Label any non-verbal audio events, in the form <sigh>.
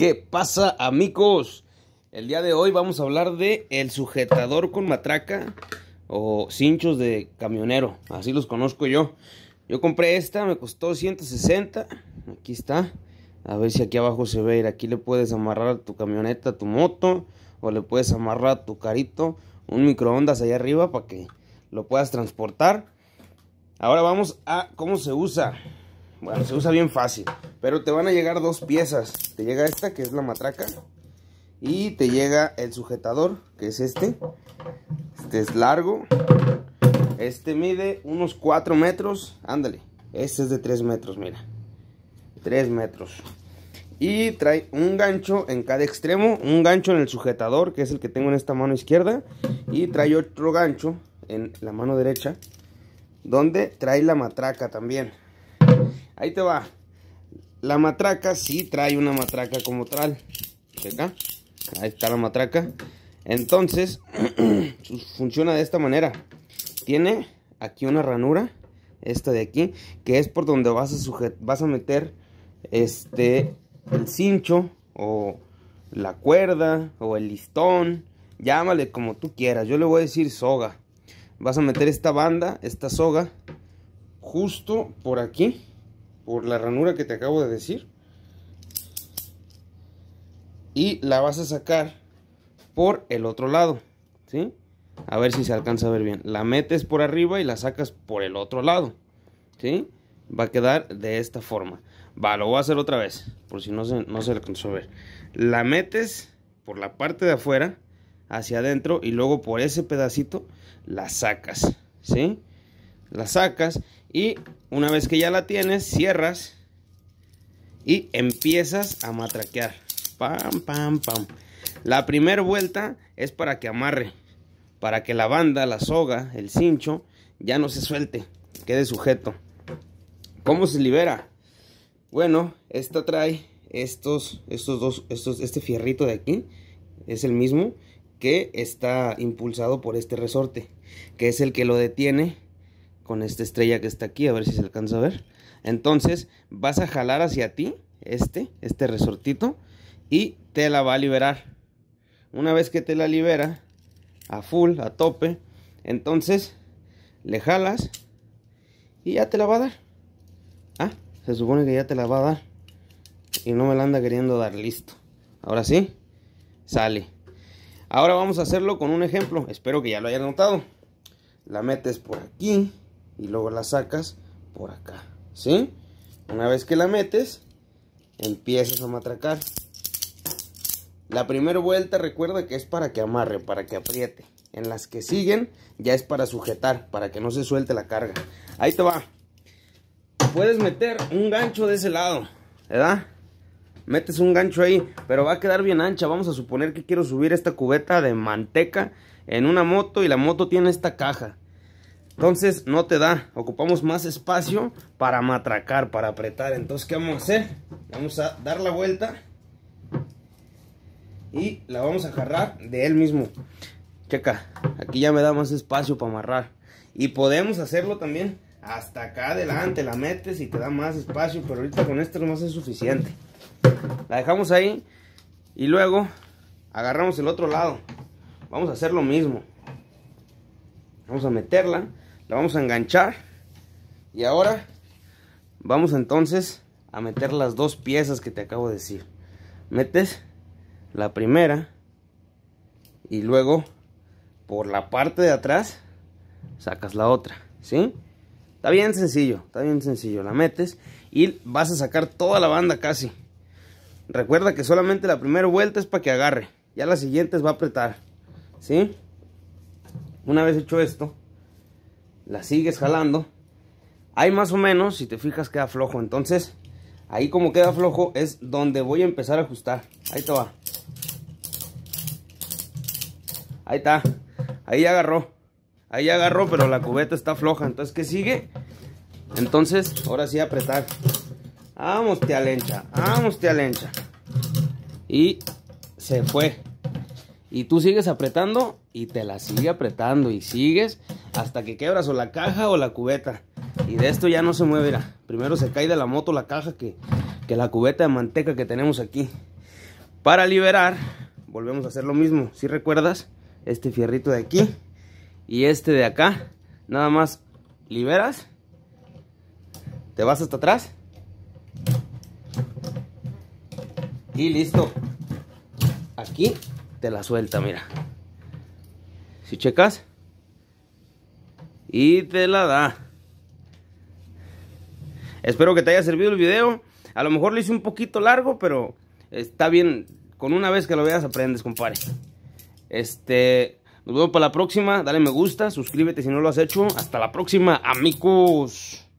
¿Qué pasa amigos? El día de hoy vamos a hablar de el sujetador con matraca o cinchos de camionero, así los conozco yo. Yo compré esta, me costó 160, aquí está. A ver si aquí abajo se ve, aquí le puedes amarrar a tu camioneta, a tu moto o le puedes amarrar a tu carito un microondas allá arriba para que lo puedas transportar. Ahora vamos a cómo se usa. Bueno, se usa bien fácil. Pero te van a llegar dos piezas. Te llega esta, que es la matraca. Y te llega el sujetador, que es este. Este es largo. Este mide unos 4 metros. Ándale. Este es de 3 metros, mira. 3 metros. Y trae un gancho en cada extremo. Un gancho en el sujetador, que es el que tengo en esta mano izquierda. Y trae otro gancho en la mano derecha. Donde trae la matraca también. Ahí te va. La matraca sí trae una matraca como tal. Acá. Ahí está la matraca. Entonces, <clears throat> pues, funciona de esta manera. Tiene aquí una ranura, esta de aquí, que es por donde vas a, vas a meter este, el cincho o la cuerda o el listón. Llámale como tú quieras, yo le voy a decir soga. Vas a meter esta banda, esta soga, justo por aquí por la ranura que te acabo de decir y la vas a sacar por el otro lado ¿sí? a ver si se alcanza a ver bien la metes por arriba y la sacas por el otro lado ¿sí? va a quedar de esta forma va, lo voy a hacer otra vez por si no se, no se alcanzó a ver la metes por la parte de afuera hacia adentro y luego por ese pedacito la sacas ¿sí? la sacas y una vez que ya la tienes, cierras y empiezas a matraquear. Pam, pam, pam. La primera vuelta es para que amarre, para que la banda, la soga, el cincho, ya no se suelte, quede sujeto. ¿Cómo se libera? Bueno, esta trae estos, estos dos, estos, este fierrito de aquí, es el mismo que está impulsado por este resorte, que es el que lo detiene con esta estrella que está aquí, a ver si se alcanza a ver. Entonces vas a jalar hacia ti este, este resortito y te la va a liberar. Una vez que te la libera a full, a tope, entonces le jalas y ya te la va a dar. Ah, se supone que ya te la va a dar y no me la anda queriendo dar, listo. Ahora sí, sale. Ahora vamos a hacerlo con un ejemplo, espero que ya lo hayas notado. La metes por aquí y luego la sacas por acá, ¿sí? Una vez que la metes, empiezas a matracar. La primera vuelta recuerda que es para que amarre, para que apriete. En las que siguen ya es para sujetar, para que no se suelte la carga. Ahí te va. Puedes meter un gancho de ese lado, ¿verdad? Metes un gancho ahí, pero va a quedar bien ancha. Vamos a suponer que quiero subir esta cubeta de manteca en una moto y la moto tiene esta caja. Entonces no te da, ocupamos más espacio para matracar, para apretar. Entonces, ¿qué vamos a hacer? Vamos a dar la vuelta y la vamos a agarrar de él mismo. Checa, aquí ya me da más espacio para amarrar. Y podemos hacerlo también hasta acá adelante, la metes y te da más espacio, pero ahorita con esto no es suficiente. La dejamos ahí y luego agarramos el otro lado. Vamos a hacer lo mismo. Vamos a meterla la vamos a enganchar y ahora vamos entonces a meter las dos piezas que te acabo de decir metes la primera y luego por la parte de atrás sacas la otra ¿sí? está bien sencillo está bien sencillo la metes y vas a sacar toda la banda casi recuerda que solamente la primera vuelta es para que agarre ya las siguientes va a apretar ¿sí? una vez hecho esto la sigues jalando. Ahí más o menos, si te fijas, queda flojo. Entonces, ahí como queda flojo es donde voy a empezar a ajustar. Ahí te va. Ahí está. Ahí ya agarró. Ahí ya agarró, pero la cubeta está floja. Entonces, ¿qué sigue? Entonces, ahora sí apretar. Vamos, tía lencha. Vamos, tía lencha. Y se fue. Y tú sigues apretando y te la sigue apretando y sigues hasta que quebras o la caja o la cubeta. Y de esto ya no se mueve, mira. Primero se cae de la moto la caja que, la cubeta de manteca que tenemos aquí. Para liberar, volvemos a hacer lo mismo. Si recuerdas, este fierrito de aquí y este de acá. Nada más liberas, te vas hasta atrás y listo. Aquí te la suelta, mira. Si checas. Y te la da. Espero que te haya servido el video. A lo mejor lo hice un poquito largo, pero está bien. Con una vez que lo veas aprendes, compadre. Este, nos vemos para la próxima. Dale me gusta, suscríbete si no lo has hecho. Hasta la próxima, amigos.